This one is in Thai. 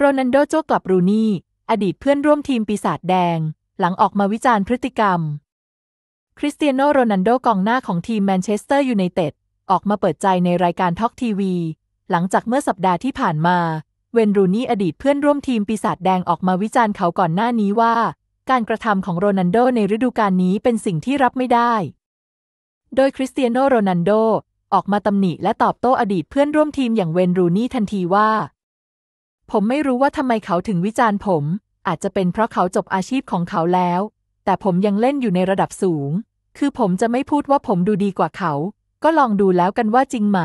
โรนันโดโจกลับรูนี่อดีตเพื่อนร่วมทีมปีศาจแดง หลังออกมาวิจารณ์พฤติกรรม คริสเตียโนโรนันโดกองหน้าของทีมแมนเชสเตอร์ยูไนเต็ดออกมาเปิดใจในรายการทอกทีวี หลังจากเมื่อสัปดาห์ที่ผ่านมา เวนรูนี่อดีตเพื่อนร่วมทีมปีศาจแดงออกมาวิจารณ์เขาก่อนหน้านี้ว่า การกระทำของโรนันโดในฤดูกาลนี้เป็นสิ่งที่รับไม่ได้ โดยคริสเตียโนโรนันโดออกมาตำหนิและตอบโต้อดีตเพื่อนร่วมทีมอย่างเวนรูนี่ทันทีว่าผมไม่รู้ว่าทำไมเขาถึงวิจารณ์ผม อาจจะเป็นเพราะเขาจบอาชีพของเขาแล้ว แต่ผมยังเล่นอยู่ในระดับสูง คือผมจะไม่พูดว่าผมดูดีกว่าเขา ก็ลองดูแล้วกันว่าจริงไหม